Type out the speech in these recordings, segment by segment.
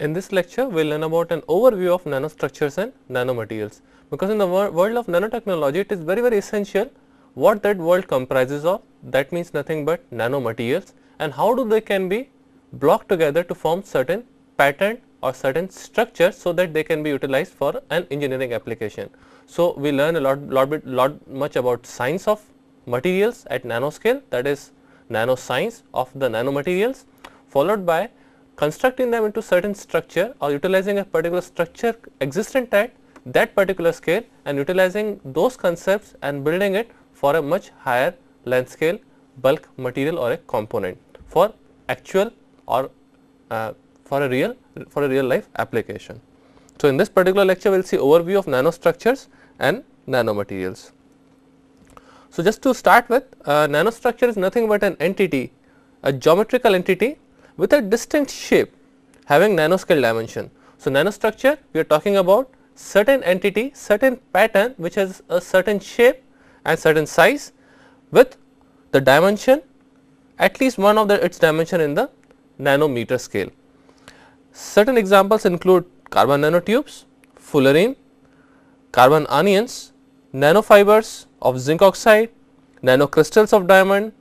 In this lecture, we will learn about an overview of nanostructures and nanomaterials. Because in the wor world of nanotechnology, it is very very essential what that world comprises of that means nothing but nanomaterials and how do they can be blocked together to form certain pattern or certain structures so that they can be utilized for an engineering application. So, we learn a lot, lot, bit, lot much about science of materials at nanoscale that is nanoscience of the nanomaterials followed by constructing them into certain structure or utilizing a particular structure existent at that particular scale and utilizing those concepts and building it for a much higher length scale bulk material or a component for actual or uh, for a real for a real life application. So, in this particular lecture we will see overview of nanostructures and nanomaterials. So, just to start with uh, nanostructure is nothing but an entity a geometrical entity with a distinct shape having nanoscale dimension. So, nanostructure we are talking about certain entity, certain pattern which has a certain shape and certain size with the dimension at least one of the, its dimension in the nanometer scale. Certain examples include carbon nanotubes, fullerene, carbon onions, nanofibers of zinc oxide, nanocrystals of diamond,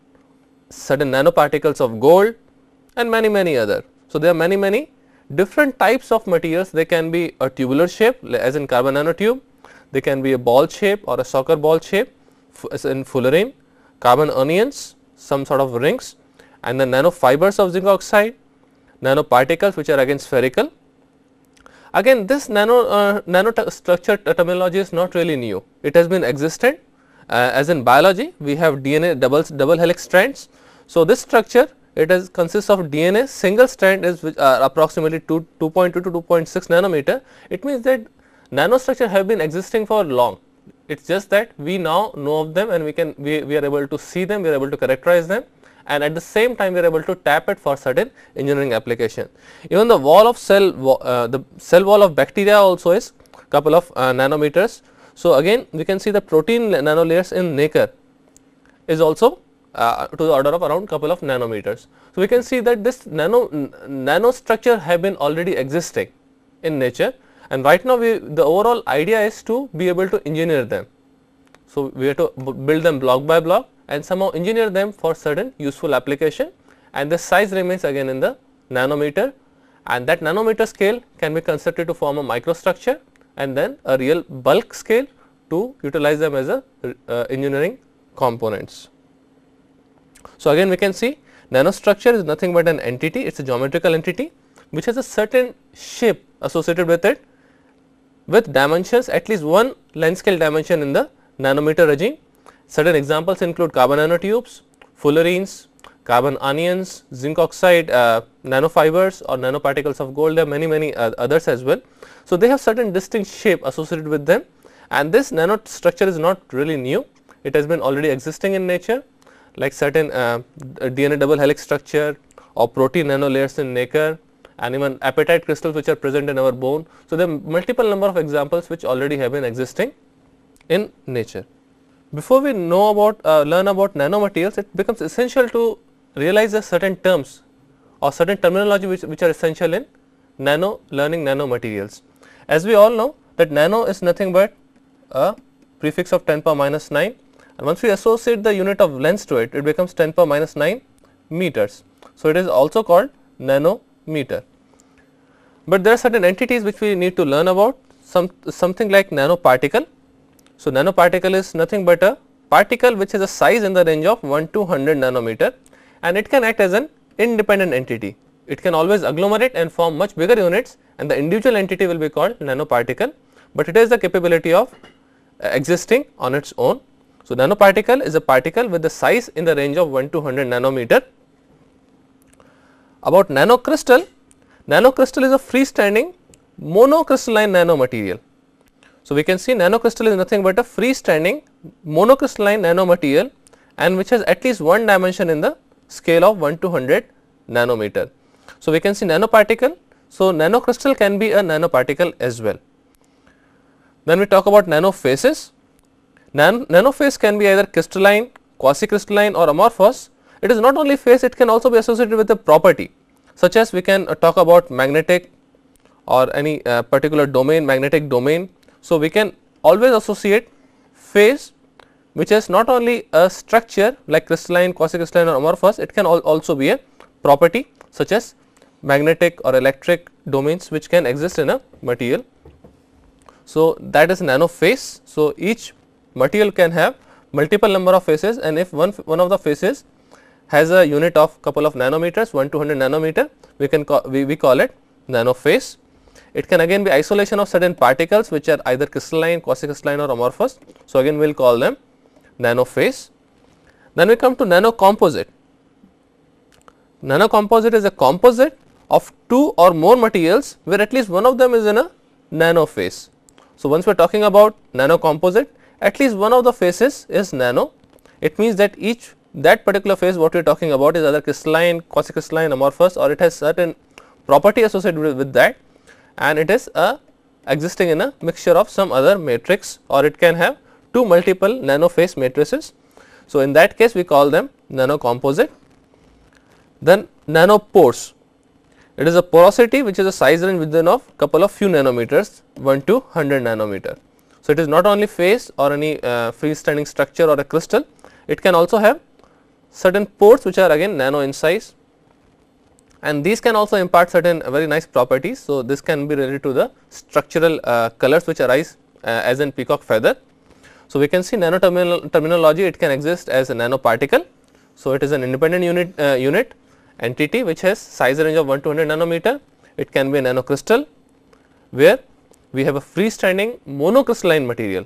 certain nanoparticles of gold, and many many other. So, there are many many different types of materials they can be a tubular shape as in carbon nanotube, they can be a ball shape or a soccer ball shape as in fullerene, carbon onions, some sort of rings and the nanofibers of zinc oxide, nanoparticles which are again spherical. Again this nano uh, structure terminology is not really new, it has been existent uh, as in biology we have DNA double double helix strands. So, this structure it is consists of DNA single strand is which are uh, approximately 2 2.2 to 2.6 nanometer. It means that nanostructure have been existing for long. It is just that we now know of them and we can we, we are able to see them, we are able to characterize them and at the same time we are able to tap it for certain engineering application. Even the wall of cell uh, the cell wall of bacteria also is couple of uh, nanometers. So, again we can see the protein nanolayers in nacre is also uh, to the order of around couple of nanometers. So, we can see that this nano nanostructure have been already existing in nature and right now we the overall idea is to be able to engineer them. So, we have to build them block by block and somehow engineer them for certain useful application and the size remains again in the nanometer and that nanometer scale can be constructed to form a microstructure and then a real bulk scale to utilize them as a uh, engineering components. So, again we can see nanostructure is nothing but an entity, it is a geometrical entity which has a certain shape associated with it with dimensions at least one length scale dimension in the nanometer regime. Certain examples include carbon nanotubes, fullerenes, carbon onions, zinc oxide uh, nanofibers or nanoparticles of gold there are many many uh, others as well. So, they have certain distinct shape associated with them and this nanostructure is not really new, it has been already existing in nature like certain uh, DNA double helix structure or protein nanolayers in nacre and even apatite crystals which are present in our bone. So, there are multiple number of examples which already have been existing in nature. Before we know about uh, learn about nanomaterials, it becomes essential to realize the certain terms or certain terminology which, which are essential in nano learning nanomaterials. As we all know that nano is nothing but a prefix of 10 power minus 9 and once we associate the unit of length to it, it becomes 10 power minus 9 meters. So, it is also called nanometer. But there are certain entities which we need to learn about some something like nanoparticle. So, nanoparticle is nothing but a particle which is a size in the range of 1 to 100 nanometer and it can act as an independent entity. It can always agglomerate and form much bigger units and the individual entity will be called nanoparticle, but it has the capability of existing on its own so, nanoparticle is a particle with the size in the range of 1 to 100 nanometer. About nanocrystal, nanocrystal is a freestanding monocrystalline nanomaterial. So, we can see nanocrystal is nothing but a freestanding monocrystalline nanomaterial and which has at least one dimension in the scale of 1 to 100 nanometer. So, we can see nanoparticle. So, nanocrystal can be a nanoparticle as well. Then we talk about nanophases. Nan nanophase can be either crystalline, quasi-crystalline or amorphous. It is not only phase, it can also be associated with a property such as we can uh, talk about magnetic or any uh, particular domain, magnetic domain. So, we can always associate phase which is not only a structure like crystalline, quasi-crystalline or amorphous, it can al also be a property such as magnetic or electric domains which can exist in a material. So, that is nanophase. So, each Material can have multiple number of faces and if one, one of the faces has a unit of couple of nanometers 1 to 100 nanometer we can call we, we call it nano It can again be isolation of certain particles which are either crystalline, quasi-crystalline or amorphous. So, again we will call them nano Then we come to nano composite. Nano composite is a composite of two or more materials where at least one of them is in a nano So, once we are talking about nano composite at least one of the phases is nano. It means that each that particular phase what we are talking about is either crystalline, quasi-crystalline, amorphous or it has certain property associated with, with that and it is a existing in a mixture of some other matrix or it can have two multiple nano phase matrices. So, in that case we call them nano composite. Then nano pores, it is a porosity which is a size range within of couple of few nanometers 1 to 100 nanometer. So, it is not only phase or any uh, freestanding structure or a crystal, it can also have certain pores which are again nano in size and these can also impart certain very nice properties. So, this can be related to the structural uh, colors which arise uh, as in peacock feather. So, we can see nano terminology it can exist as a nanoparticle. So, it is an independent unit, uh, unit entity which has size range of 1 to 100 nanometer. It can be a nanocrystal where we have a freestanding monocrystalline material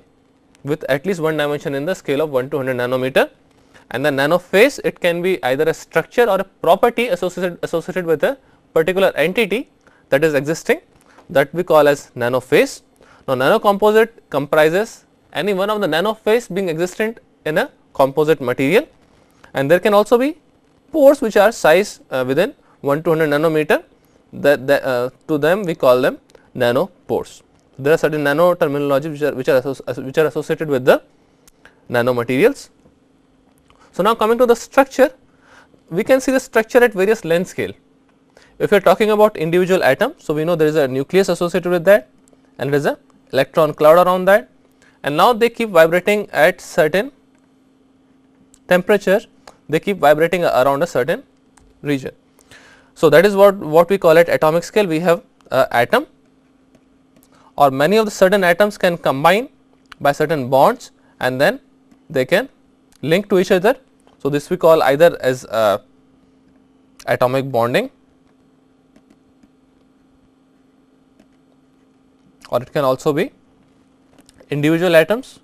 with at least one dimension in the scale of 1 to 100 nanometer and the nano phase it can be either a structure or a property associated associated with a particular entity that is existing that we call as nano phase. Now, nano composite comprises any one of the nano phase being existent in a composite material and there can also be pores which are size uh, within 1 to 100 nanometer that, that uh, to them we call them nano pores there are certain nano terminologies which are which are, which are associated with the nanomaterials. So, now coming to the structure, we can see the structure at various length scale. If we are talking about individual atom, so we know there is a nucleus associated with that and there is a electron cloud around that and now they keep vibrating at certain temperature, they keep vibrating around a certain region. So, that is what, what we call at atomic scale, we have uh, atom or many of the certain atoms can combine by certain bonds and then they can link to each other. So, this we call either as uh, atomic bonding or it can also be individual atoms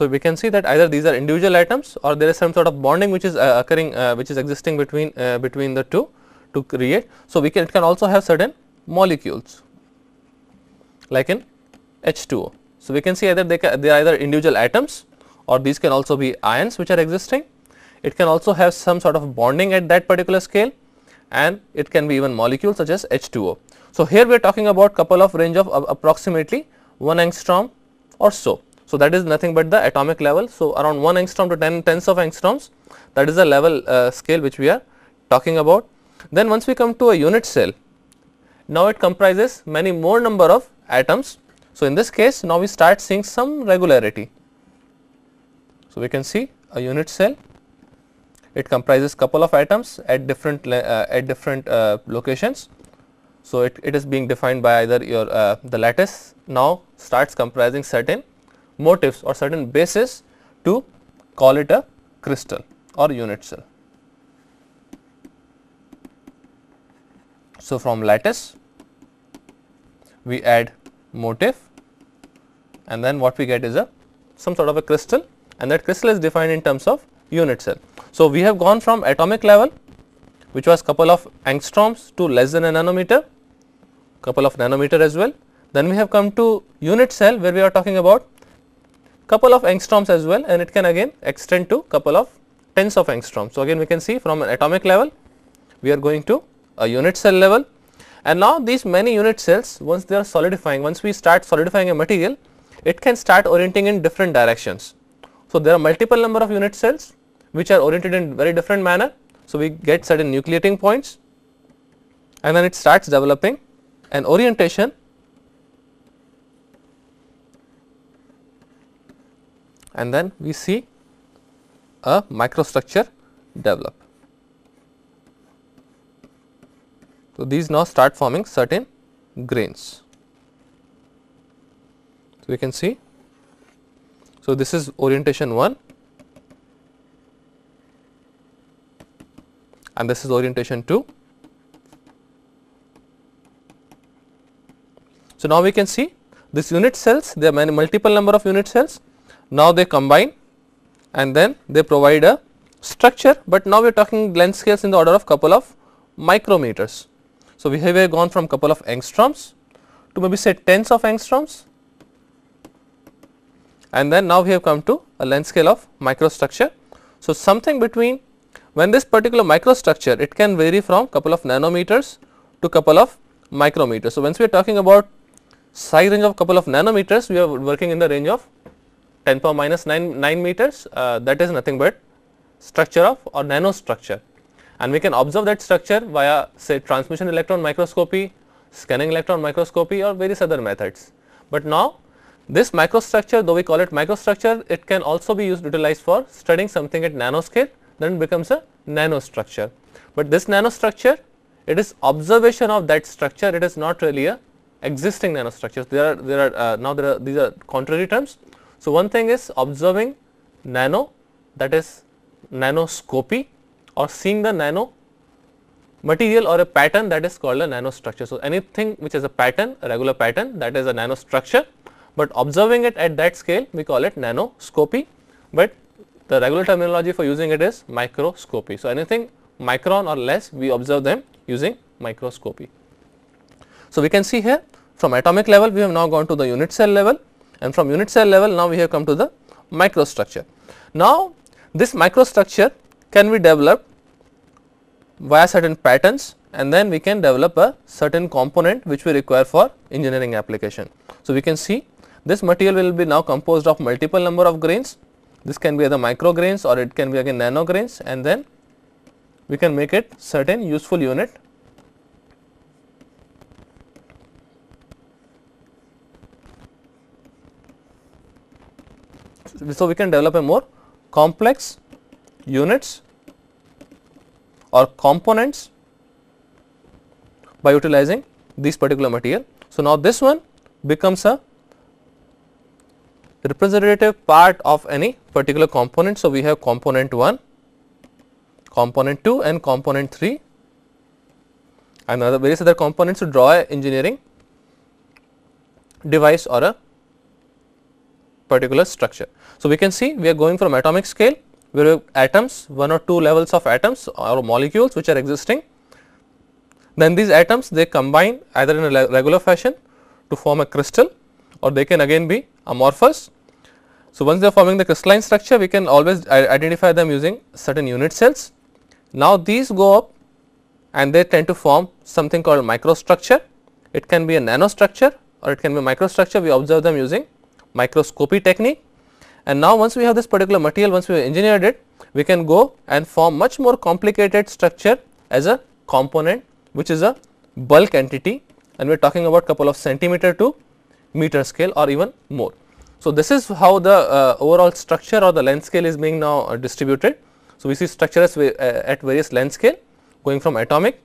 So, we can see that either these are individual atoms or there is some sort of bonding which is uh, occurring uh, which is existing between uh, between the two to create. So, we can it can also have certain molecules like in H2O. So, we can see either they, can, they are either individual atoms or these can also be ions which are existing. It can also have some sort of bonding at that particular scale and it can be even molecules such as H2O. So, here we are talking about couple of range of approximately 1 angstrom or so. So, that is nothing but the atomic level. So, around 1 angstrom to 10 tens of angstroms that is the level uh, scale which we are talking about then once we come to a unit cell, now it comprises many more number of atoms. So, in this case now we start seeing some regularity. So, we can see a unit cell, it comprises couple of atoms at different uh, at different uh, locations. So, it, it is being defined by either your uh, the lattice now starts comprising certain motifs or certain bases to call it a crystal or unit cell. So, from lattice we add motif and then what we get is a some sort of a crystal and that crystal is defined in terms of unit cell. So, we have gone from atomic level which was couple of angstroms to less than a nanometer couple of nanometer as well. Then we have come to unit cell where we are talking about couple of angstroms as well and it can again extend to couple of tens of angstroms. So, again we can see from an atomic level we are going to a unit cell level and now these many unit cells once they are solidifying, once we start solidifying a material, it can start orienting in different directions. So, there are multiple number of unit cells which are oriented in very different manner. So, we get certain nucleating points and then it starts developing an orientation and then we see a microstructure develop. So, these now start forming certain grains. So, we can see. So, this is orientation 1 and this is orientation 2. So, now we can see this unit cells there are many multiple number of unit cells now they combine and then they provide a structure, but now we are talking length scales in the order of couple of micrometers. So, we have gone from couple of angstroms to maybe say tens of angstroms and then now we have come to a length scale of microstructure. So, something between when this particular microstructure it can vary from couple of nanometers to couple of micrometers. So, once we are talking about size range of couple of nanometers we are working in the range of 10 power minus 9, 9 meters uh, that is nothing but structure of or nanostructure and we can observe that structure via say transmission electron microscopy, scanning electron microscopy or various other methods. But now this microstructure though we call it microstructure it can also be used utilized for studying something at nanoscale then it becomes a nanostructure. But this nanostructure it is observation of that structure it is not really a existing nanostructure. there are there are uh, now there are these are contrary terms. So, one thing is observing nano that is nanoscopy or seeing the nano material or a pattern that is called a nanostructure. So, anything which is a pattern, a regular pattern that is a nanostructure, but observing it at that scale we call it nanoscopy, but the regular terminology for using it is microscopy. So, anything micron or less we observe them using microscopy. So, we can see here from atomic level we have now gone to the unit cell level and from unit cell level now we have come to the microstructure. Now, this microstructure can be developed via certain patterns and then we can develop a certain component which we require for engineering application. So, we can see this material will be now composed of multiple number of grains. This can be either micro grains or it can be again nano grains and then we can make it certain useful unit so we can develop a more complex units or components by utilizing this particular material. So, now this one becomes a representative part of any particular component. So, we have component 1, component 2 and component 3 and other various other components to draw a engineering device or a particular structure. So, we can see we are going from atomic scale where atoms, one or two levels of atoms or molecules which are existing. Then these atoms they combine either in a regular fashion to form a crystal or they can again be amorphous. So, once they are forming the crystalline structure we can always identify them using certain unit cells. Now, these go up and they tend to form something called microstructure. It can be a nanostructure or it can be microstructure we observe them using microscopy technique and now once we have this particular material, once we have engineered it, we can go and form much more complicated structure as a component which is a bulk entity and we are talking about couple of centimeter to meter scale or even more. So, this is how the uh, overall structure or the length scale is being now uh, distributed. So, we see structures uh, at various length scale going from atomic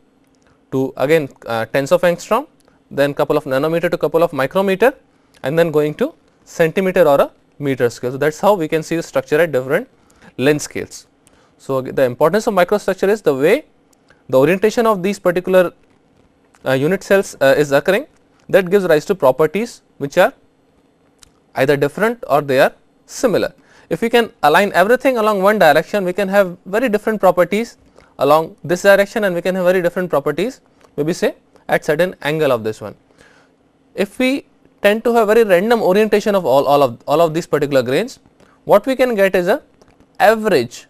to again uh, tens of angstrom, then couple of nanometer to couple of micrometer and then going to centimeter or a meter scale. So, that is how we can see the structure at different length scales. So, the importance of microstructure is the way the orientation of these particular uh, unit cells uh, is occurring that gives rise to properties which are either different or they are similar. If we can align everything along one direction, we can have very different properties along this direction and we can have very different properties maybe say at certain angle of this one. If we tend to have very random orientation of all, all of all of these particular grains, what we can get is a average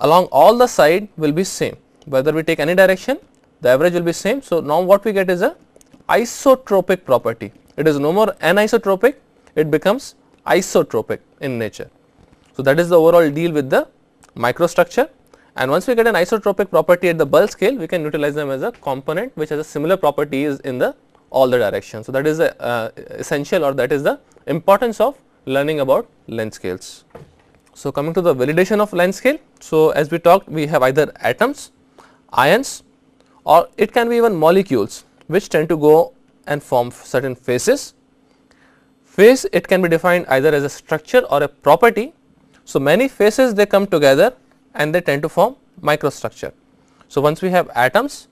along all the side will be same whether we take any direction the average will be same. So, now what we get is a isotropic property it is no more anisotropic it becomes isotropic in nature. So, that is the overall deal with the microstructure and once we get an isotropic property at the bulk scale we can utilize them as a component which has a similar properties in the all the directions. So, that is the uh, essential or that is the importance of learning about length scales. So, coming to the validation of length scale. So, as we talked we have either atoms, ions or it can be even molecules which tend to go and form certain phases. Phase it can be defined either as a structure or a property. So, many phases they come together and they tend to form microstructure. So, once we have atoms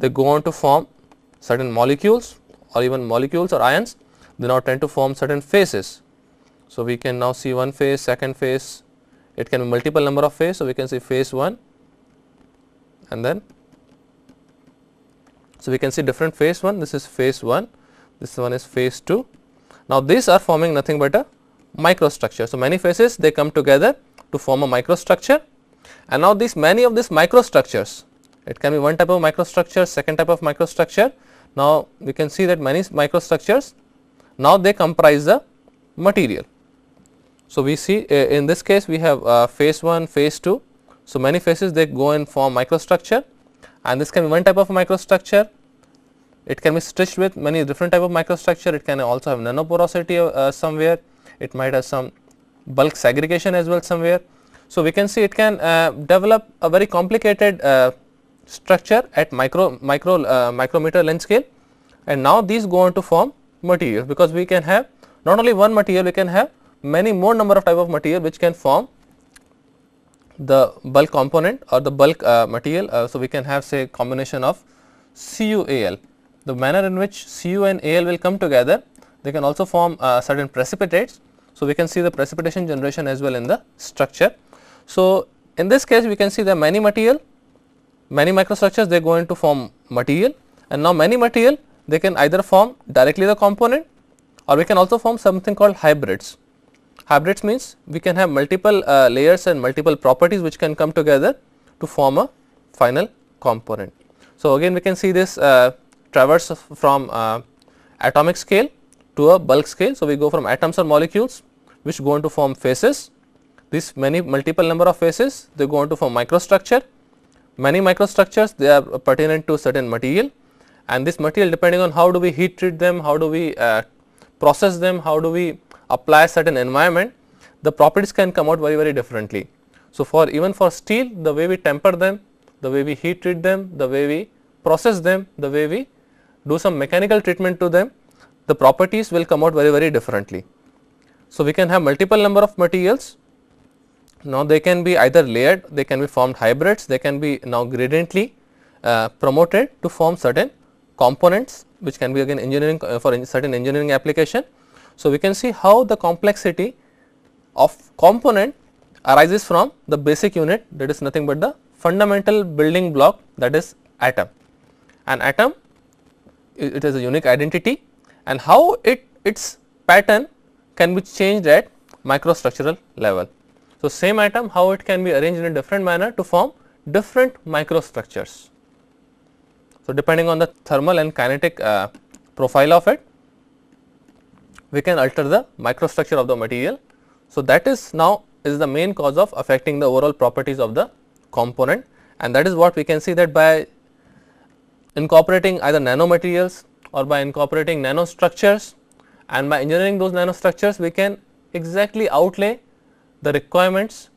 they go on to form certain molecules or even molecules or ions they now tend to form certain phases. So, we can now see one phase, second phase, it can be multiple number of phase. So, we can see phase 1 and then. So, we can see different phase 1, this is phase 1, this one is phase 2. Now, these are forming nothing but a microstructure. So, many phases they come together to form a microstructure and now these many of these microstructures, it can be one type of microstructure, second type of microstructure, now, we can see that many microstructures now they comprise the material. So, we see uh, in this case we have uh, phase 1, phase 2. So, many phases they go and form microstructure and this can be one type of microstructure. It can be stitched with many different type of microstructure. It can also have nanoporosity uh, uh somewhere. It might have some bulk segregation as well somewhere. So, we can see it can uh, develop a very complicated uh, structure at micro micro uh, micrometer length scale and now these go on to form materials because we can have not only one material we can have many more number of type of material which can form the bulk component or the bulk uh, material. Uh, so, we can have say combination of CuAl. The manner in which Cu and Al will come together, they can also form uh, certain precipitates. So, we can see the precipitation generation as well in the structure. So, in this case we can see the many material many microstructures they go into form material and now many material they can either form directly the component or we can also form something called hybrids. Hybrids means we can have multiple uh, layers and multiple properties which can come together to form a final component. So, again we can see this uh, traverse from uh, atomic scale to a bulk scale. So, we go from atoms or molecules which go into form phases. These many multiple number of phases they go into form microstructure many microstructures they are pertinent to certain material and this material depending on how do we heat treat them, how do we uh, process them, how do we apply certain environment, the properties can come out very very differently. So, for even for steel the way we temper them, the way we heat treat them, the way we process them, the way we do some mechanical treatment to them, the properties will come out very very differently. So, we can have multiple number of materials now, they can be either layered, they can be formed hybrids, they can be now gradiently uh, promoted to form certain components which can be again engineering uh, for certain engineering application. So, we can see how the complexity of component arises from the basic unit that is nothing but the fundamental building block that is atom. An atom it, it has a unique identity and how it its pattern can be changed at microstructural level. So, same atom how it can be arranged in a different manner to form different microstructures. So, depending on the thermal and kinetic uh, profile of it, we can alter the microstructure of the material. So, that is now is the main cause of affecting the overall properties of the component and that is what we can see that by incorporating either nanomaterials or by incorporating nanostructures and by engineering those nanostructures we can exactly outlay the requirements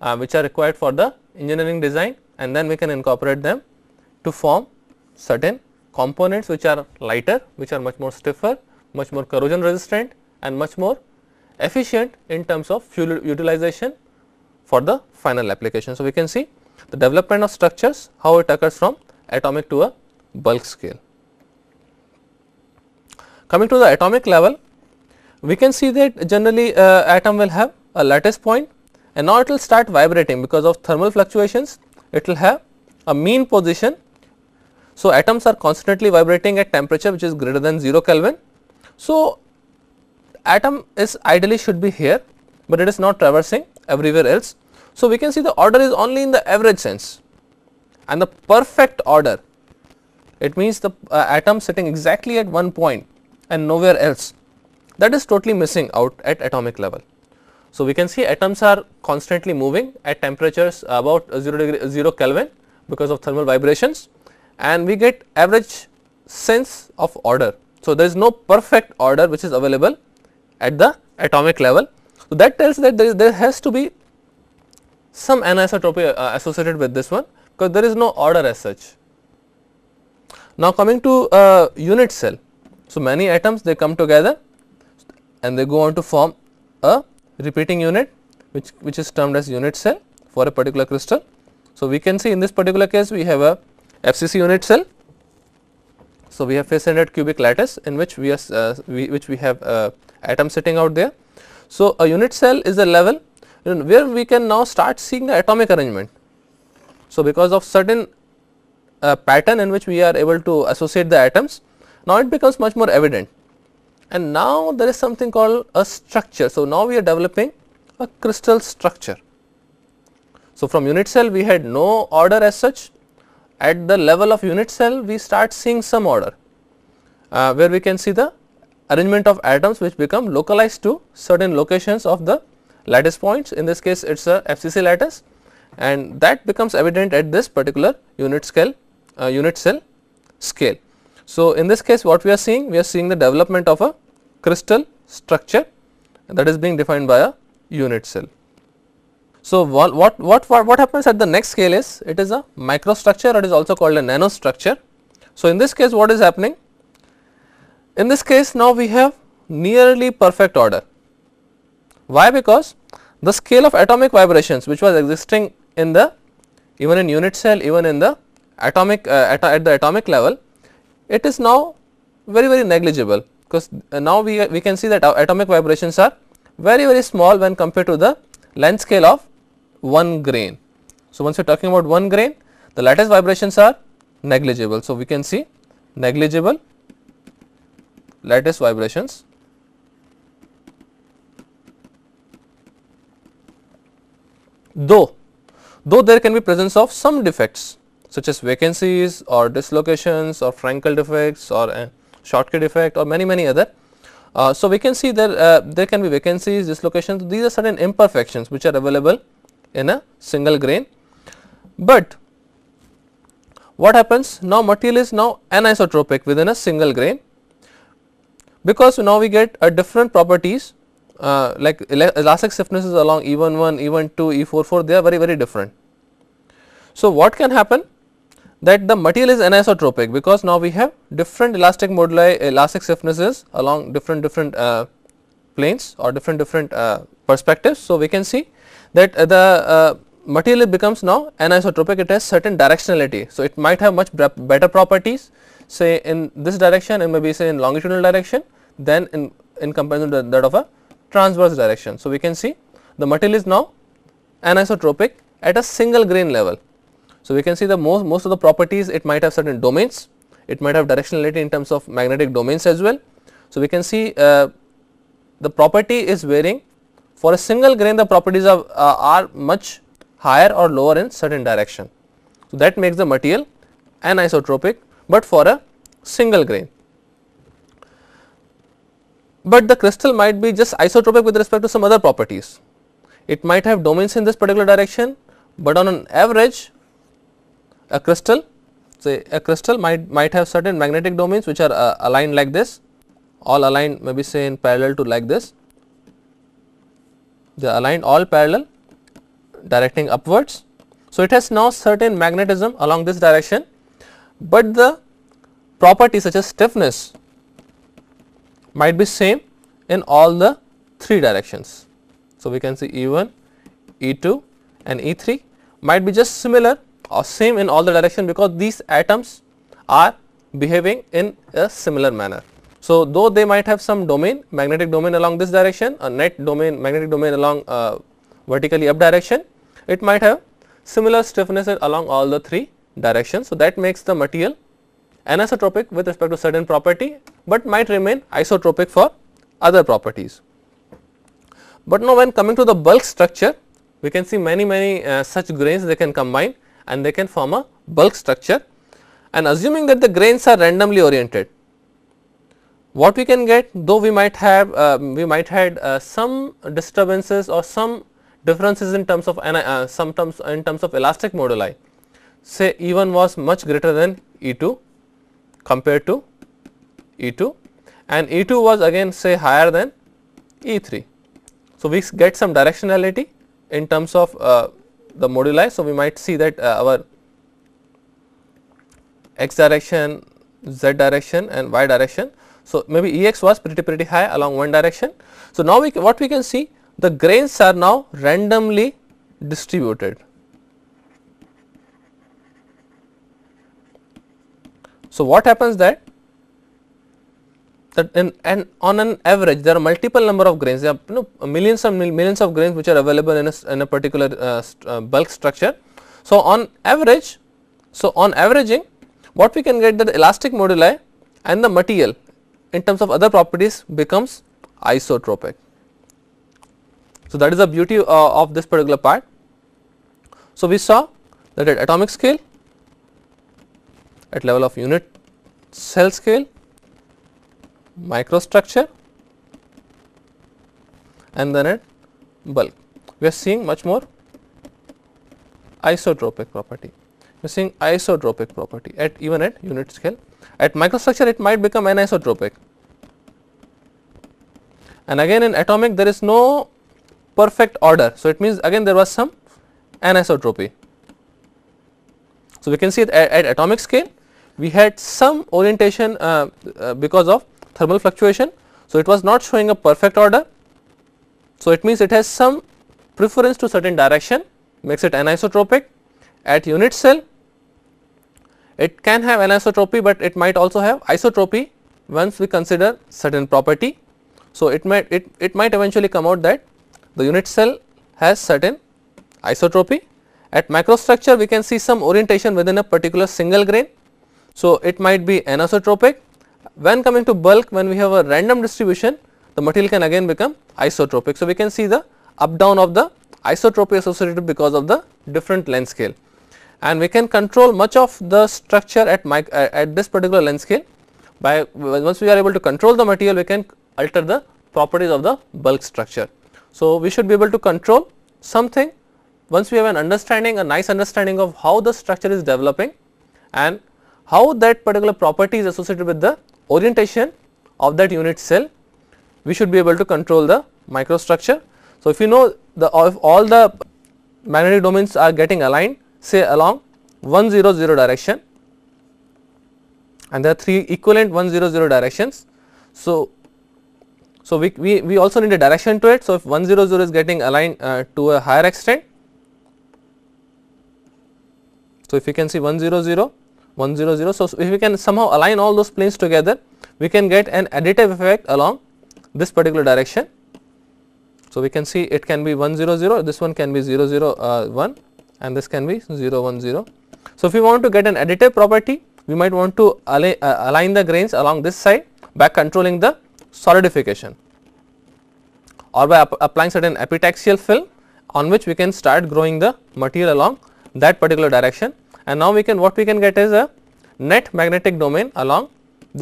uh, which are required for the engineering design and then we can incorporate them to form certain components which are lighter, which are much more stiffer, much more corrosion resistant and much more efficient in terms of fuel utilization for the final application. So, we can see the development of structures, how it occurs from atomic to a bulk scale. Coming to the atomic level, we can see that generally uh, atom will have a lattice point and now it will start vibrating because of thermal fluctuations it will have a mean position. So, atoms are constantly vibrating at temperature which is greater than 0 Kelvin. So, atom is ideally should be here, but it is not traversing everywhere else. So, we can see the order is only in the average sense and the perfect order it means the uh, atom sitting exactly at one point and nowhere else that is totally missing out at atomic level. So, we can see atoms are constantly moving at temperatures about 0 degree 0 Kelvin because of thermal vibrations and we get average sense of order. So, there is no perfect order which is available at the atomic level. So, that tells that there, is, there has to be some anisotropy uh, associated with this one because there is no order as such. Now, coming to uh, unit cell. So, many atoms they come together and they go on to form a repeating unit which, which is termed as unit cell for a particular crystal. So, we can see in this particular case we have a FCC unit cell. So, we have centered cubic lattice in which we are uh, we, which we have uh, atoms sitting out there. So, a unit cell is a level where we can now start seeing the atomic arrangement. So, because of certain uh, pattern in which we are able to associate the atoms, now it becomes much more evident and now there is something called a structure. So, now we are developing a crystal structure. So, from unit cell we had no order as such at the level of unit cell we start seeing some order uh, where we can see the arrangement of atoms which become localized to certain locations of the lattice points in this case it is a FCC lattice and that becomes evident at this particular unit scale uh, unit cell scale. So, in this case what we are seeing? We are seeing the development of a crystal structure that is being defined by a unit cell. So, what, what, what, what happens at the next scale is it is a microstructure it is also called a nanostructure. So, in this case what is happening? In this case now we have nearly perfect order. Why? Because the scale of atomic vibrations which was existing in the even in unit cell even in the atomic uh, at, at the atomic level it is now very very negligible because uh, now we, we can see that atomic vibrations are very very small when compared to the length scale of 1 grain. So, once you are talking about 1 grain the lattice vibrations are negligible. So, we can see negligible lattice vibrations though though there can be presence of some defects such as vacancies or dislocations or Frankel defects or short uh, Schottky defect or many many other. Uh, so, we can see there, uh, there can be vacancies, dislocations, these are certain imperfections which are available in a single grain. But what happens now material is now anisotropic within a single grain because now we get a uh, different properties uh, like elastic stiffnesses along E11, E12, E44 they are very very different. So, what can happen that the material is anisotropic because now we have different elastic moduli elastic stiffnesses along different different uh, planes or different different uh, perspectives. So, we can see that uh, the uh, material becomes now anisotropic it has certain directionality. So, it might have much better properties say in this direction and maybe say in longitudinal direction than in, in comparison to that of a transverse direction. So, we can see the material is now anisotropic at a single grain level so, we can see the most, most of the properties it might have certain domains, it might have directionality in terms of magnetic domains as well. So, we can see uh, the property is varying for a single grain the properties uh, are much higher or lower in certain direction. So, that makes the material anisotropic, but for a single grain. But the crystal might be just isotropic with respect to some other properties. It might have domains in this particular direction, but on an average a crystal say a crystal might might have certain magnetic domains which are uh, aligned like this all aligned maybe say in parallel to like this they are aligned all parallel directing upwards. So, it has now certain magnetism along this direction, but the property such as stiffness might be same in all the three directions. So, we can see E 1, E 2 and E 3 might be just similar or uh, same in all the direction because these atoms are behaving in a similar manner. So, though they might have some domain magnetic domain along this direction a net domain magnetic domain along uh, vertically up direction it might have similar stiffness along all the three directions. So, that makes the material anisotropic with respect to certain property, but might remain isotropic for other properties. But now, when coming to the bulk structure we can see many many uh, such grains they can combine and they can form a bulk structure and assuming that the grains are randomly oriented what we can get though we might have uh, we might had uh, some disturbances or some differences in terms of uh, some terms in terms of elastic moduli say E1 was much greater than E2 compared to E2 and E2 was again say higher than E3. So, we get some directionality in terms of uh, the moduli. So, we might see that uh, our x direction, z direction and y direction. So, maybe E x was pretty pretty high along one direction. So, now we what we can see the grains are now randomly distributed. So, what happens that that and, and on an average there are multiple number of grains there are you know, millions and millions of grains which are available in a, in a particular uh, st uh, bulk structure. So, on average so on averaging what we can get that elastic moduli and the material in terms of other properties becomes isotropic. So, that is the beauty uh, of this particular part. So, we saw that at atomic scale at level of unit cell scale microstructure and then at bulk. We are seeing much more isotropic property. We are seeing isotropic property at even at unit scale. At microstructure it might become anisotropic and again in atomic there is no perfect order. So, it means again there was some anisotropy. So, we can see at, at atomic scale we had some orientation uh, uh, because of thermal fluctuation. So, it was not showing a perfect order. So, it means it has some preference to certain direction makes it anisotropic at unit cell. It can have anisotropy, but it might also have isotropy once we consider certain property. So, it might it, it might eventually come out that the unit cell has certain isotropy. At macrostructure we can see some orientation within a particular single grain. So, it might be anisotropic when coming to bulk when we have a random distribution the material can again become isotropic. So, we can see the up down of the isotropy associated because of the different length scale and we can control much of the structure at, uh, at this particular length scale by once we are able to control the material we can alter the properties of the bulk structure. So, we should be able to control something once we have an understanding a nice understanding of how the structure is developing and how that particular property is associated with the orientation of that unit cell, we should be able to control the microstructure. So, if you know the if all the magnetic domains are getting aligned say along 100 direction and there are 3 equivalent 100 directions. So, so we, we, we also need a direction to it. So, if 100 is getting aligned uh, to a higher extent, so if you can see 100 100. So, if we can somehow align all those planes together, we can get an additive effect along this particular direction. So, we can see it can be 100, this one can be uh, 001 and this can be 010. So, if we want to get an additive property, we might want to align, uh, align the grains along this side by controlling the solidification or by applying certain epitaxial film on which we can start growing the material along that particular direction and now we can what we can get is a net magnetic domain along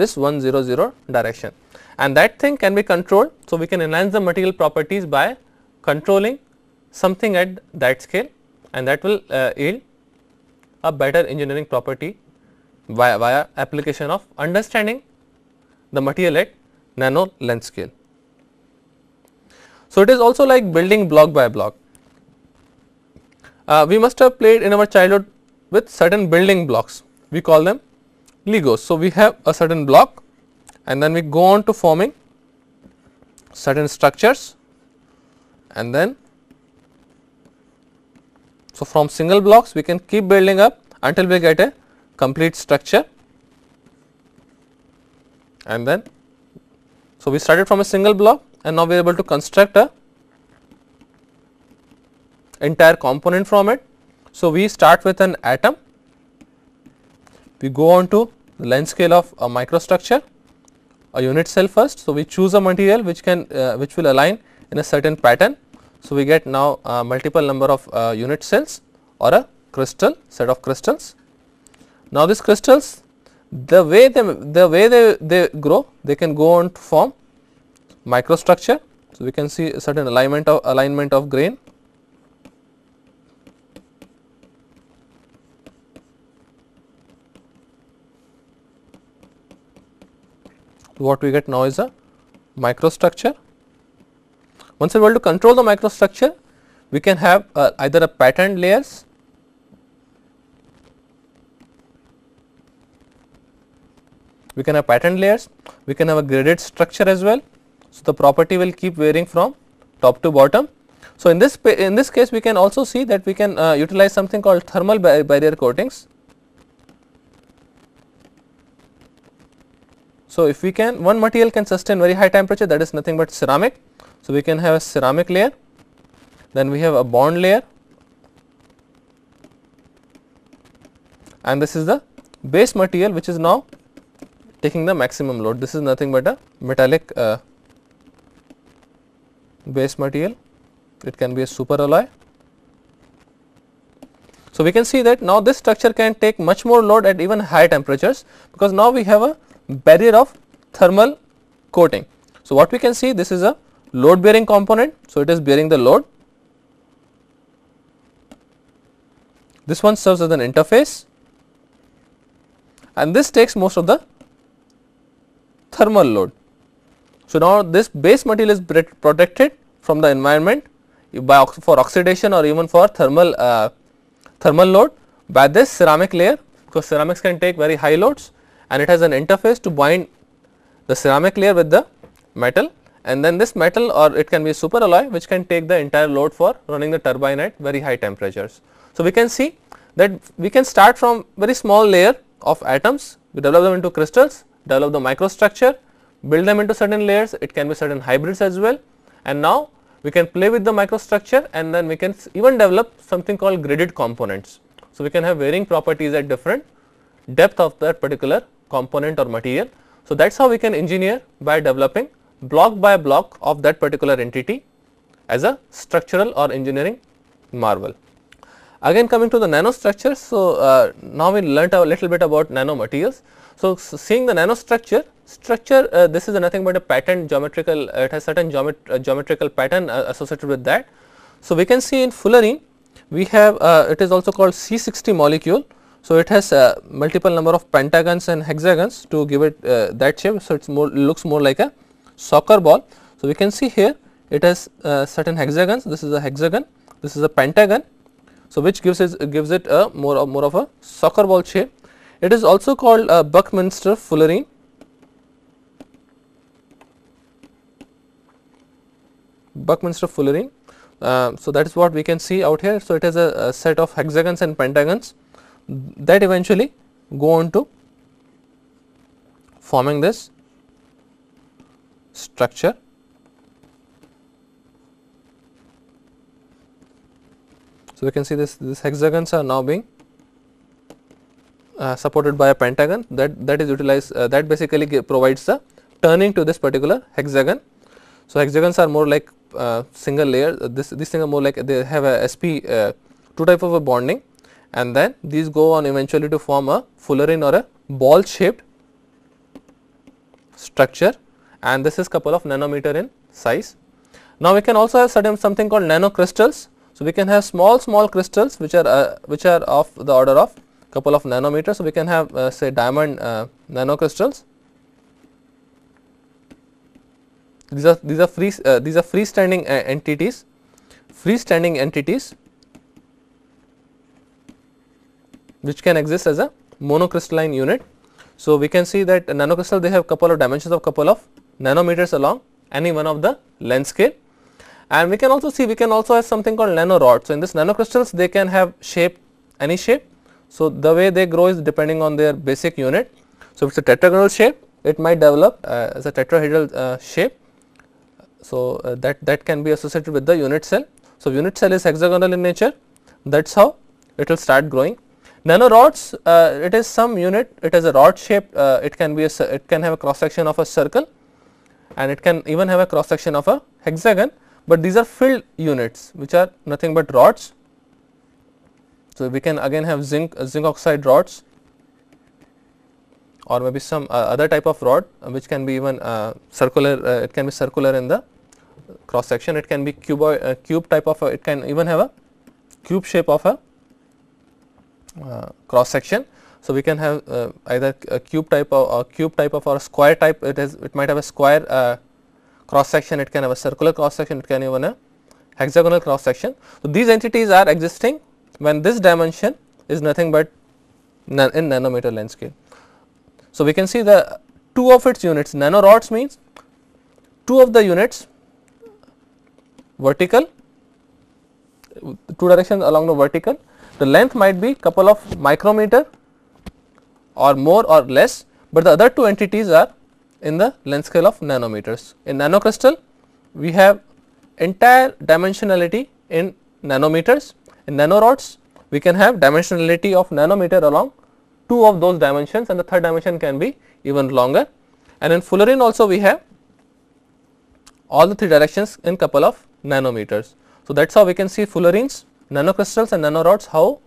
this 100 direction and that thing can be controlled. So, we can enhance the material properties by controlling something at that scale and that will uh, yield a better engineering property via, via application of understanding the material at nano length scale. So, it is also like building block by block. Uh, we must have played in our childhood with certain building blocks we call them Legos. So, we have a certain block and then we go on to forming certain structures and then so from single blocks we can keep building up until we get a complete structure and then so we started from a single block and now we are able to construct a entire component from it so, we start with an atom, we go on to the length scale of a microstructure, a unit cell first. So, we choose a material which can uh, which will align in a certain pattern. So, we get now uh, multiple number of uh, unit cells or a crystal set of crystals. Now, these crystals the way they the way they, they grow they can go on to form microstructure. So, we can see a certain alignment of alignment of grain what we get now is a microstructure. Once we are able to control the microstructure, we can have uh, either a patterned layers we can have patterned layers, we can have a graded structure as well. So, the property will keep varying from top to bottom. So, in this in this case we can also see that we can uh, utilize something called thermal bar barrier coatings. So, if we can one material can sustain very high temperature that is nothing but ceramic. So, we can have a ceramic layer, then we have a bond layer and this is the base material which is now taking the maximum load. This is nothing but a metallic uh, base material, it can be a super alloy. So, we can see that now this structure can take much more load at even high temperatures because now we have a barrier of thermal coating. So, what we can see this is a load bearing component. So, it is bearing the load. This one serves as an interface and this takes most of the thermal load. So, now this base material is protected from the environment by ox for oxidation or even for thermal uh, thermal load by this ceramic layer because ceramics can take very high loads and it has an interface to bind the ceramic layer with the metal and then this metal or it can be super alloy which can take the entire load for running the turbine at very high temperatures. So, we can see that we can start from very small layer of atoms, we develop them into crystals, develop the microstructure, build them into certain layers, it can be certain hybrids as well and now we can play with the microstructure and then we can even develop something called gridded components. So, we can have varying properties at different depth of that particular component or material. So, that is how we can engineer by developing block by block of that particular entity as a structural or engineering marvel. Again coming to the nanostructures, so uh, now we learnt a little bit about nanomaterials. So, so seeing the nanostructure, structure uh, this is nothing but a pattern geometrical, uh, it has certain geomet uh, geometrical pattern uh, associated with that. So, we can see in fullerene, we have it is also called C60 molecule. So, it has uh, multiple number of pentagons and hexagons to give it uh, that shape. So, it more looks more like a soccer ball. So, we can see here it has uh, certain hexagons this is a hexagon this is a pentagon. So, which gives it gives it a more more of a soccer ball shape. It is also called uh, Buckminster fullerene. Buckminster fullerene. Uh, so, that is what we can see out here. So, it has a, a set of hexagons and pentagons that eventually go on to forming this structure So, we can see this these hexagons are now being uh, supported by a pentagon that that is utilized uh, that basically provides the turning to this particular hexagon. So, hexagons are more like uh, single layer uh, this this thing are more like they have a sp uh, two type of a bonding and then these go on eventually to form a fullerene or a ball shaped structure and this is couple of nanometer in size. Now, we can also have certain something called nanocrystals. So, we can have small small crystals which are uh, which are of the order of couple of nanometers. So, we can have uh, say diamond uh, nanocrystals. These are these are free uh, these are freestanding uh, entities, freestanding entities which can exist as a monocrystalline unit. So, we can see that nanocrystal they have couple of dimensions of couple of nanometers along any one of the length scale and we can also see we can also have something called nano rod. So, in this nanocrystals they can have shape any shape. So, the way they grow is depending on their basic unit. So, if it is a tetragonal shape it might develop uh, as a tetrahedral uh, shape. So, uh, that, that can be associated with the unit cell. So, unit cell is hexagonal in nature that is how it will start growing Nanorods, uh, it is some unit, it is a rod shape, uh, it can be a, it can have a cross section of a circle and it can even have a cross section of a hexagon, but these are filled units which are nothing but rods. So, we can again have zinc, uh, zinc oxide rods or maybe some uh, other type of rod uh, which can be even circular, it can be circular in the cross section, it can be cuboid, cube type of, a, it can even have a cube shape of a uh, cross section. So, we can have uh, either a cube type or, a cube type of or square type it is it might have a square uh, cross section, it can have a circular cross section, it can even a hexagonal cross section. So, these entities are existing when this dimension is nothing but in nanometer length scale. So, we can see the two of its units nano rods means two of the units vertical two directions along the vertical the length might be couple of micrometer or more or less, but the other two entities are in the length scale of nanometers. In nanocrystal, we have entire dimensionality in nanometers. In nanorods, we can have dimensionality of nanometer along two of those dimensions and the third dimension can be even longer. And in fullerene also we have all the three directions in couple of nanometers. So, that is how we can see fullerenes nanocrystals and nanorods how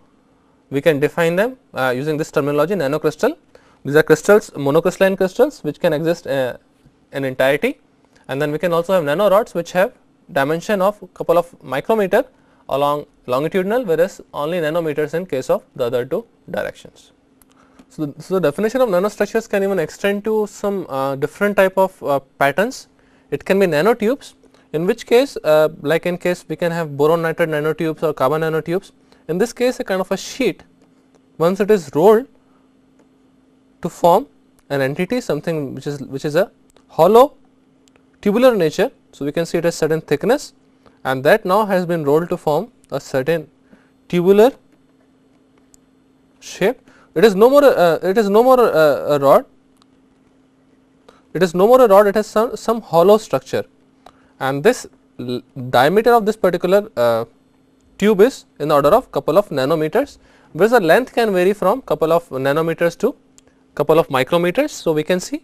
we can define them uh, using this terminology nanocrystal these are crystals monocrystalline crystals which can exist uh, in entirety and then we can also have nanorods which have dimension of couple of micrometer along longitudinal whereas only nanometers in case of the other two directions. So, the, so the definition of nanostructures can even extend to some uh, different type of uh, patterns it can be nanotubes in which case uh, like in case we can have boron nitride nanotubes or carbon nanotubes. In this case a kind of a sheet once it is rolled to form an entity something which is which is a hollow tubular nature. So, we can see it has certain thickness and that now has been rolled to form a certain tubular shape. It is no more uh, it is no more uh, a rod, it is no more a rod it has some, some hollow structure and this diameter of this particular uh, tube is in the order of couple of nanometers whereas the length can vary from couple of nanometers to couple of micrometers. So, we can see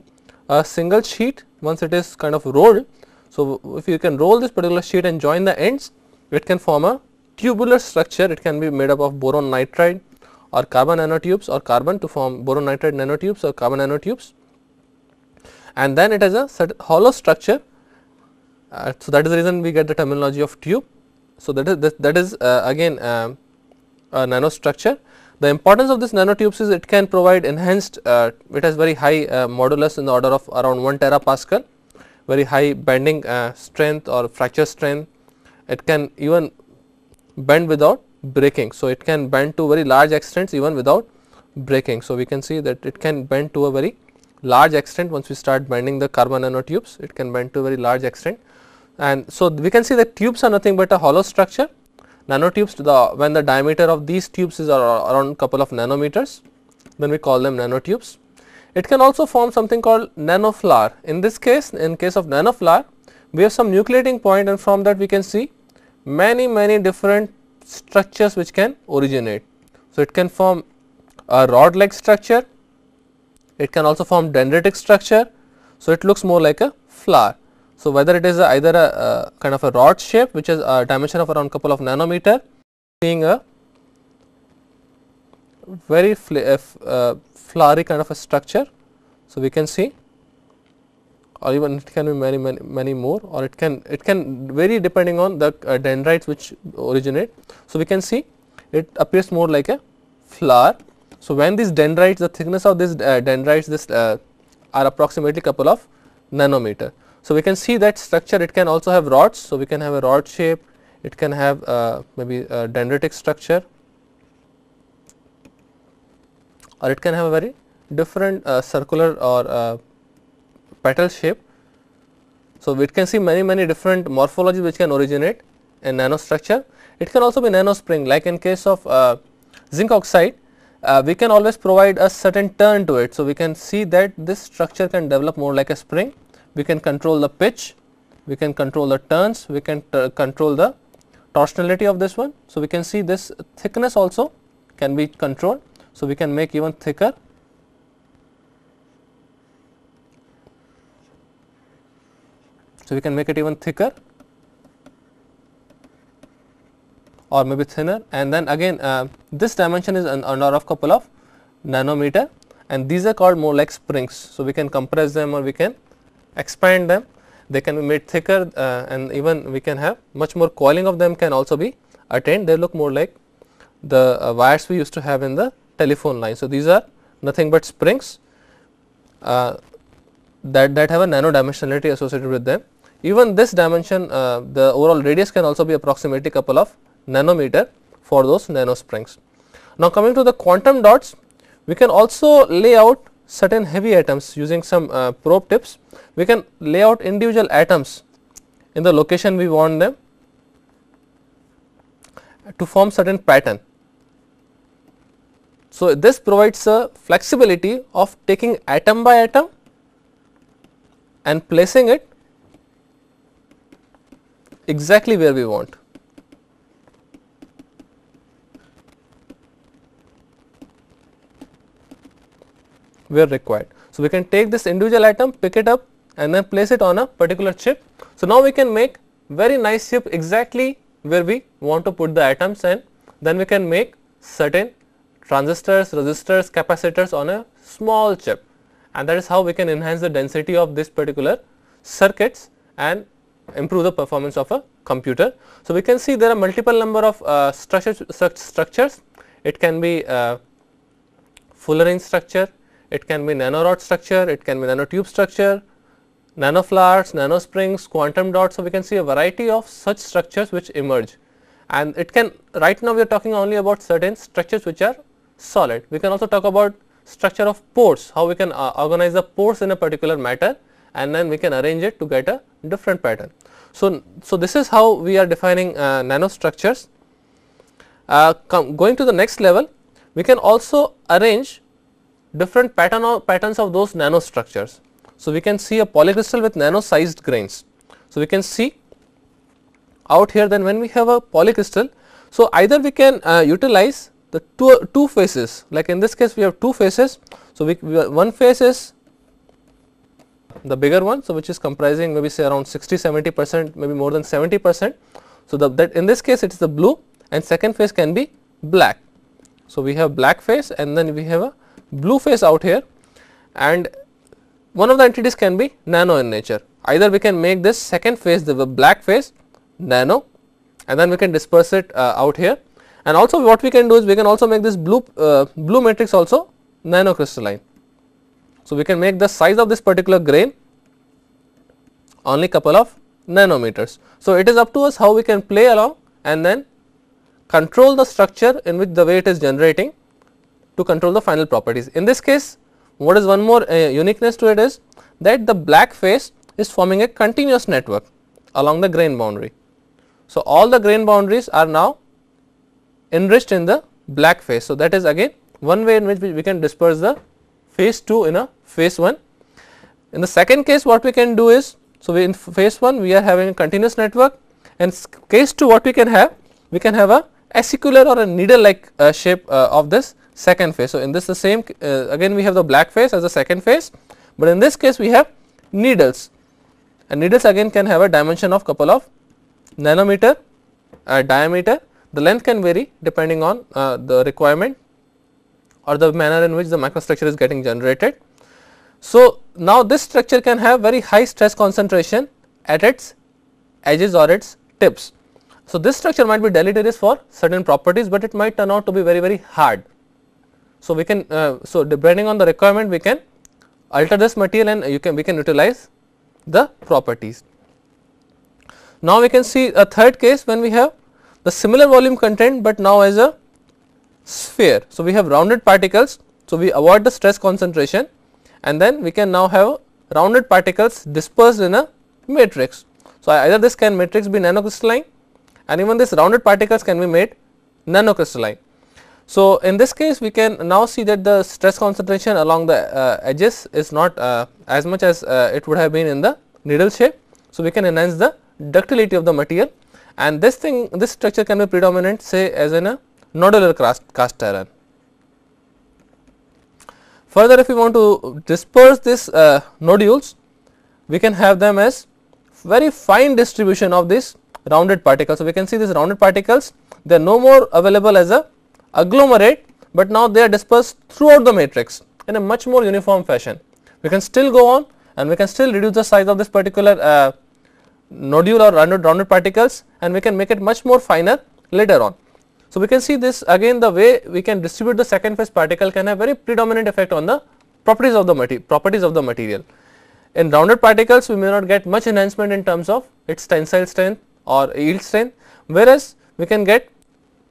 a single sheet once it is kind of rolled. So, if you can roll this particular sheet and join the ends it can form a tubular structure it can be made up of boron nitride or carbon nanotubes or carbon to form boron nitride nanotubes or carbon nanotubes and then it has a hollow structure uh, so, that is the reason we get the terminology of tube. So, that is that, that is uh, again uh, a nanostructure. The importance of this nanotubes is it can provide enhanced, uh, it has very high uh, modulus in the order of around 1 terapascal, very high bending uh, strength or fracture strength. It can even bend without breaking. So, it can bend to very large extents even without breaking. So, we can see that it can bend to a very large extent once we start bending the carbon nanotubes, it can bend to a very large extent and so we can see that tubes are nothing but a hollow structure nanotubes the, when the diameter of these tubes is around couple of nanometers then we call them nanotubes. It can also form something called nanoflower. In this case in case of nanoflower we have some nucleating point and from that we can see many many different structures which can originate. So, it can form a rod like structure, it can also form dendritic structure. So, it looks more like a flower so, whether it is either a kind of a rod shape which is a dimension of around couple of nanometer being a very fl uh, flowery kind of a structure. So, we can see or even it can be many many many more or it can it can vary depending on the uh, dendrites which originate. So, we can see it appears more like a flower. So, when these dendrites the thickness of these uh, dendrites this uh, are approximately couple of nanometer. So, we can see that structure it can also have rods. So, we can have a rod shape, it can have uh, maybe a dendritic structure or it can have a very different uh, circular or uh, petal shape. So, we can see many many different morphologies which can originate in nanostructure. It can also be nanospring like in case of uh, zinc oxide uh, we can always provide a certain turn to it. So, we can see that this structure can develop more like a spring we can control the pitch, we can control the turns, we can control the torsionality of this one. So, we can see this thickness also can be controlled. So, we can make even thicker So, we can make it even thicker or maybe thinner and then again uh, this dimension is an order of couple of nanometer and these are called more like springs. So, we can compress them or we can expand them they can be made thicker uh, and even we can have much more coiling of them can also be attained they look more like the uh, wires we used to have in the telephone line. So, these are nothing but springs uh, that, that have a nano dimensionality associated with them. Even this dimension uh, the overall radius can also be approximately couple of nanometer for those nano springs. Now, coming to the quantum dots we can also lay out certain heavy atoms using some uh, probe tips, we can lay out individual atoms in the location we want them to form certain pattern. So, this provides a flexibility of taking atom by atom and placing it exactly where we want. We're required. So, we can take this individual item, pick it up and then place it on a particular chip. So, now we can make very nice chip exactly where we want to put the atoms and then we can make certain transistors, resistors, capacitors on a small chip and that is how we can enhance the density of this particular circuits and improve the performance of a computer. So, we can see there are multiple number of uh, structures, structures, it can be uh, Fullerene structure, it can be nanorod structure, it can be nanotube structure, nanoflowers, nanosprings, quantum dots. So, we can see a variety of such structures which emerge and it can right now we are talking only about certain structures which are solid. We can also talk about structure of pores, how we can uh, organize the pores in a particular matter and then we can arrange it to get a different pattern. So, so this is how we are defining uh, nanostructures. Uh, going to the next level, we can also arrange different pattern of patterns of those nanostructures. So, we can see a polycrystal with nano sized grains. So, we can see out here then when we have a polycrystal. So, either we can uh, utilize the two, two faces like in this case we have two faces. So, we, we one face is the bigger one. So, which is comprising maybe say around 60 70 percent maybe more than 70 percent. So, the, that in this case it is the blue and second face can be black. So, we have black face and then we have a blue phase out here and one of the entities can be nano in nature. Either we can make this second phase the black phase nano and then we can disperse it uh, out here and also what we can do is we can also make this blue uh, blue matrix also nano crystalline. So, we can make the size of this particular grain only couple of nanometers. So, it is up to us how we can play along and then control the structure in which the way it is generating to control the final properties. In this case, what is one more uh, uniqueness to it is that the black face is forming a continuous network along the grain boundary. So, all the grain boundaries are now enriched in the black phase. So, that is again one way in which we, we can disperse the phase 2 in a phase 1. In the second case what we can do is, so in phase 1 we are having a continuous network and case 2 what we can have, we can have a acicular or a needle like uh, shape uh, of this second phase. So, in this the same uh, again we have the black phase as the second phase, but in this case we have needles and needles again can have a dimension of couple of nanometer uh, diameter. The length can vary depending on uh, the requirement or the manner in which the microstructure is getting generated. So, now this structure can have very high stress concentration at its edges or its tips. So, this structure might be deleterious for certain properties, but it might turn out to be very very hard. So, we can uh, so depending on the requirement we can alter this material and you can we can utilize the properties. Now, we can see a third case when we have the similar volume content, but now as a sphere. So, we have rounded particles. So, we avoid the stress concentration and then we can now have rounded particles dispersed in a matrix. So, either this can matrix be nanocrystalline and even this rounded particles can be made nanocrystalline. So, in this case we can now see that the stress concentration along the uh, edges is not uh, as much as uh, it would have been in the needle shape. So, we can enhance the ductility of the material and this thing this structure can be predominant say as in a nodular cast, cast iron. Further if we want to disperse these uh, nodules we can have them as very fine distribution of these rounded particles. So, we can see these rounded particles they are no more available as a agglomerate but now they are dispersed throughout the matrix in a much more uniform fashion. We can still go on and we can still reduce the size of this particular uh, nodule or rounded, rounded particles and we can make it much more finer later on. So, we can see this again the way we can distribute the second phase particle can have very predominant effect on the properties of the properties of the material. In rounded particles we may not get much enhancement in terms of its tensile strength or yield strength whereas, we can get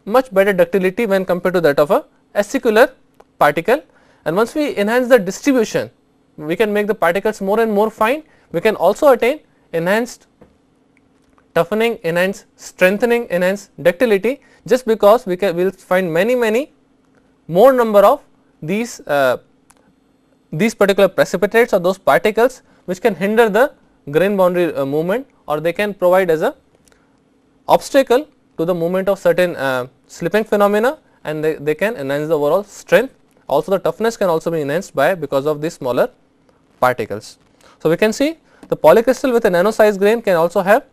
much better ductility when compared to that of a acicular particle and once we enhance the distribution we can make the particles more and more fine we can also attain enhanced toughening enhanced strengthening enhanced ductility just because we can will find many many more number of these uh, these particular precipitates or those particles which can hinder the grain boundary uh, movement or they can provide as a obstacle to the movement of certain uh, slipping phenomena and they, they can enhance the overall strength. Also the toughness can also be enhanced by because of these smaller particles. So, we can see the polycrystal with a nano size grain can also have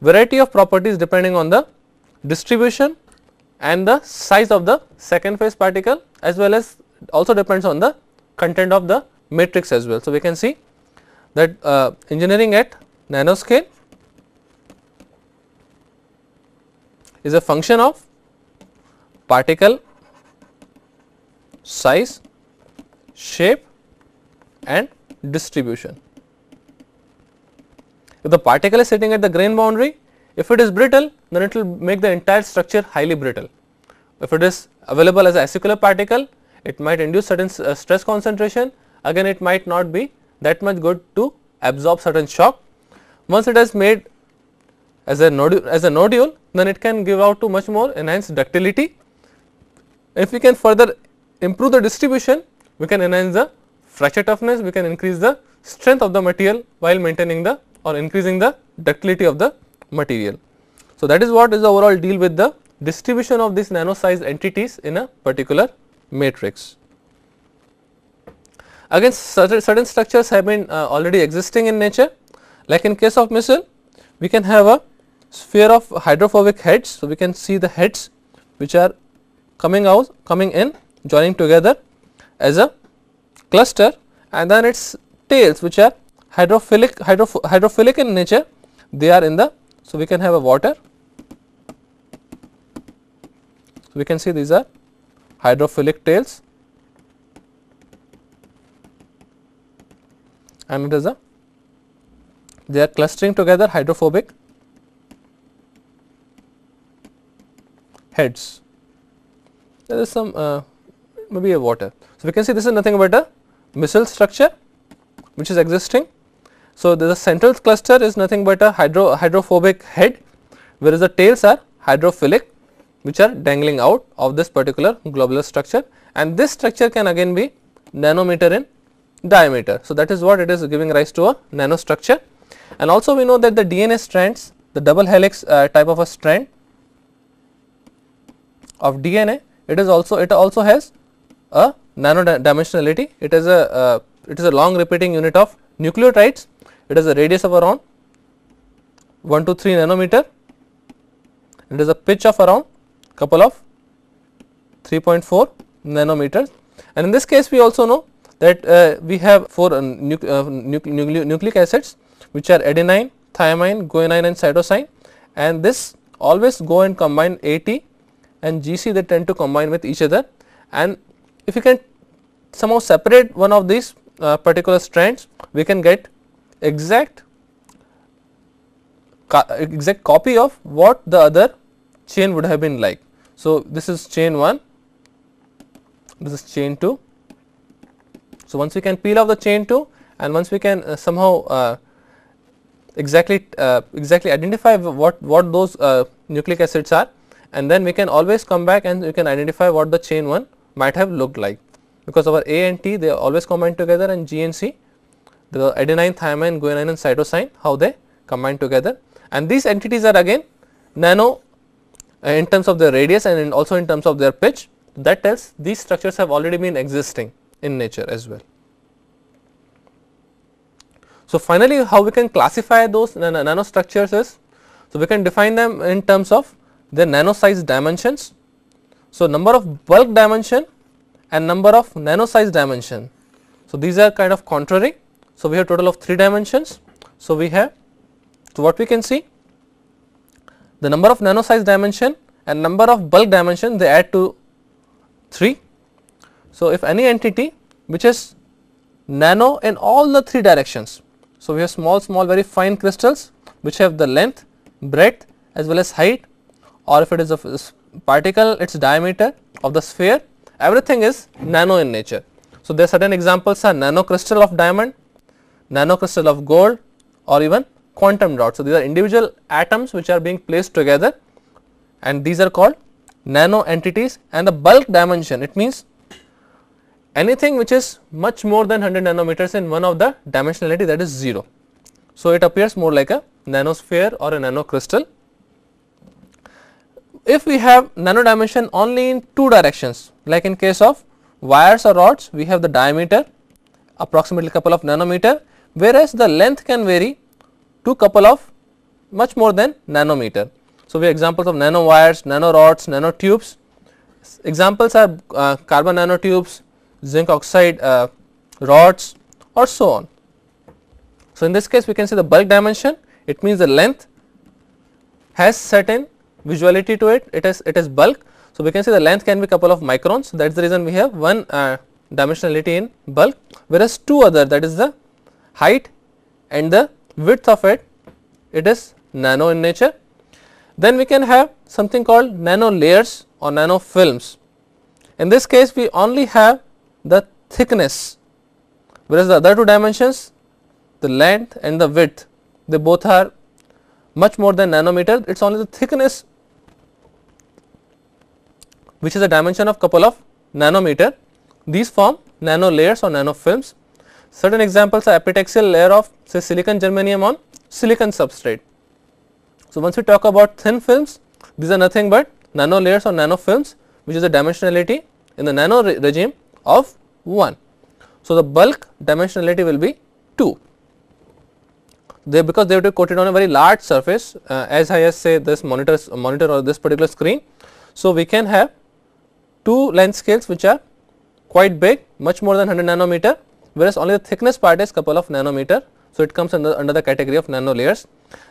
variety of properties depending on the distribution and the size of the second phase particle as well as also depends on the content of the matrix as well. So, we can see that uh, engineering at nanoscale is a function of particle size, shape and distribution. If the particle is sitting at the grain boundary, if it is brittle then it will make the entire structure highly brittle. If it is available as a acicular particle, it might induce certain uh, stress concentration, again it might not be that much good to absorb certain shock. Once it has made as a nodule, as a nodule then it can give out to much more enhanced ductility. If we can further improve the distribution, we can enhance the fracture toughness, we can increase the strength of the material while maintaining the or increasing the ductility of the material. So, that is what is the overall deal with the distribution of these nano size entities in a particular matrix. Again certain, certain structures have been uh, already existing in nature like in case of missile we can have a sphere of hydrophobic heads. So, we can see the heads which are coming out coming in joining together as a cluster and then its tails which are hydrophilic hydrophilic in nature they are in the. So, we can have a water. So, we can see these are hydrophilic tails and it is a they are clustering together hydrophobic heads. There is some uh, maybe a water. So, we can see this is nothing but a missile structure which is existing. So, the central cluster is nothing but a hydro hydrophobic head whereas the tails are hydrophilic which are dangling out of this particular globular structure and this structure can again be nanometer in diameter. So, that is what it is giving rise to a nanostructure and also we know that the DNA strands the double helix uh, type of a strand of DNA, it is also it also has a nano dimensionality. It is a uh, it is a long repeating unit of nucleotides. It has a radius of around 1 to 3 nanometer. It has a pitch of around couple of 3.4 nanometers. And in this case, we also know that uh, we have four uh, uh, nucleic acids which are adenine, thymine, guanine and cytosine and this always go and combine AT and GC they tend to combine with each other and if you can somehow separate one of these uh, particular strands we can get exact exact copy of what the other chain would have been like. So, this is chain 1, this is chain 2. So, once we can peel off the chain 2 and once we can uh, somehow uh, exactly uh, exactly identify what, what those uh, nucleic acids are and then we can always come back and we can identify what the chain 1 might have looked like because our A and T they always combine together and G and C the adenine, thymine, guanine and cytosine how they combine together and these entities are again nano uh, in terms of their radius and in also in terms of their pitch that tells these structures have already been existing in nature as well. So, finally, how we can classify those nano nanostructures is, so we can define them in terms of their nano size dimensions. So, number of bulk dimension and number of nano size dimension. So, these are kind of contrary. So, we have total of 3 dimensions. So, we have so what we can see the number of nano size dimension and number of bulk dimension they add to 3. So, if any entity which is nano in all the 3 directions. So, we have small small very fine crystals which have the length, breadth as well as height or if it is a particle its diameter of the sphere everything is nano in nature. So, there are certain examples are nano crystal of diamond, nano crystal of gold or even quantum dot. So, these are individual atoms which are being placed together and these are called nano entities and the bulk dimension it means anything which is much more than 100 nanometers in one of the dimensionality that is 0. So, it appears more like a nanosphere or a nano crystal if we have nano dimension only in two directions like in case of wires or rods we have the diameter approximately couple of nanometer whereas the length can vary to couple of much more than nanometer. So, we have examples of nano wires, nano rods, nano tubes. Examples are uh, carbon nanotubes, zinc oxide uh, rods or so on. So, in this case we can say the bulk dimension it means the length has certain visuality to it, it is it is bulk. So, we can see the length can be couple of microns that is the reason we have one uh, dimensionality in bulk whereas two other that is the height and the width of it, it is nano in nature. Then we can have something called nano layers or nano films. In this case we only have the thickness whereas the other two dimensions the length and the width they both are much more than nanometer it is only the thickness which is a dimension of couple of nanometer. These form nano layers or nano films. Certain examples are epitaxial layer of say silicon germanium on silicon substrate. So, once we talk about thin films, these are nothing but nano layers or nano films which is a dimensionality in the nano re regime of 1. So, the bulk dimensionality will be 2. They because they have to be coated on a very large surface uh, as high as say this monitor monitor or this particular screen. So, we can have two length scales which are quite big much more than 100 nanometer whereas only the thickness part is couple of nanometer. So, it comes under, under the category of nano layers.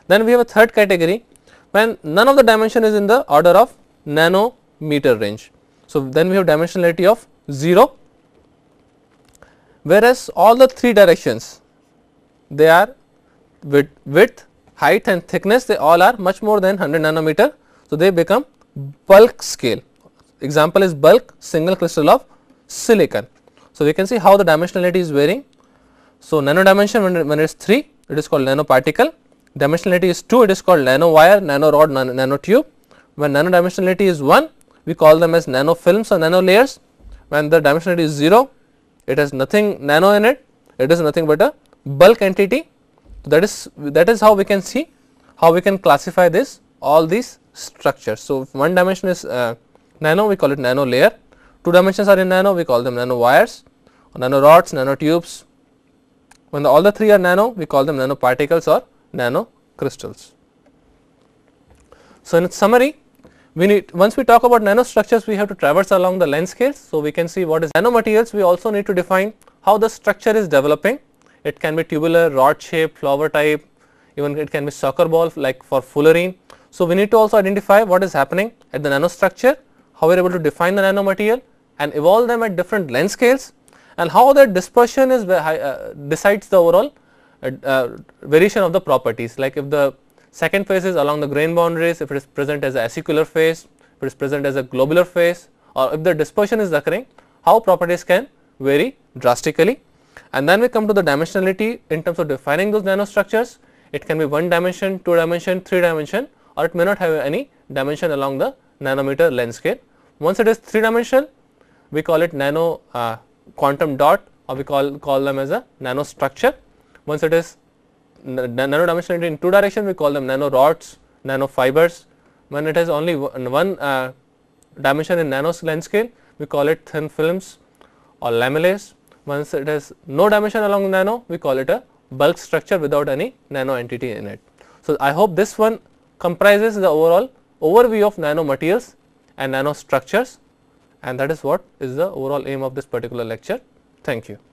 Then we have a third category when none of the dimension is in the order of nanometer range. So, then we have dimensionality of 0 whereas all the three directions they are width, height and thickness they all are much more than 100 nanometer. So, they become bulk scale example is bulk single crystal of silicon. So, we can see how the dimensionality is varying. So, nano dimension when, when it is 3 it is called nanoparticle, dimensionality is 2 it is called nanowire, nanorod, nan nanotube. When nano dimensionality is 1 we call them as nanofilms or nano layers. When the dimensionality is 0 it has nothing nano in it, it is nothing but a bulk entity. That is that is how we can see how we can classify this all these structures. So, one dimension is uh, nano we call it nano layer, two dimensions are in nano we call them nano wires, nano rods, nano tubes. When the, all the three are nano we call them nano particles or nano crystals. So, in summary we need once we talk about nano structures, we have to traverse along the length scales. So, we can see what is nano materials. we also need to define how the structure is developing. It can be tubular, rod shape, flower type, even it can be soccer ball like for fullerene. So, we need to also identify what is happening at the nanostructure how we are able to define the nanomaterial and evolve them at different length scales and how that dispersion is uh, decides the overall uh, uh, variation of the properties like if the second phase is along the grain boundaries, if it is present as a acicular phase, if it is present as a globular phase or if the dispersion is occurring, how properties can vary drastically. And then we come to the dimensionality in terms of defining those nanostructures, it can be 1 dimension, 2 dimension, 3 dimension or it may not have any dimension along the nanometer length scale once it is three dimensional, we call it nano uh, quantum dot or we call, call them as a nano structure. Once it is nano dimensional in two direction, we call them nano rods, nano fibers. When it has only one uh, dimension in nano length scale, we call it thin films or lamellae. Once it has no dimension along nano, we call it a bulk structure without any nano entity in it. So, I hope this one comprises the overall overview of nanomaterials and nanostructures and that is what is the overall aim of this particular lecture. Thank you.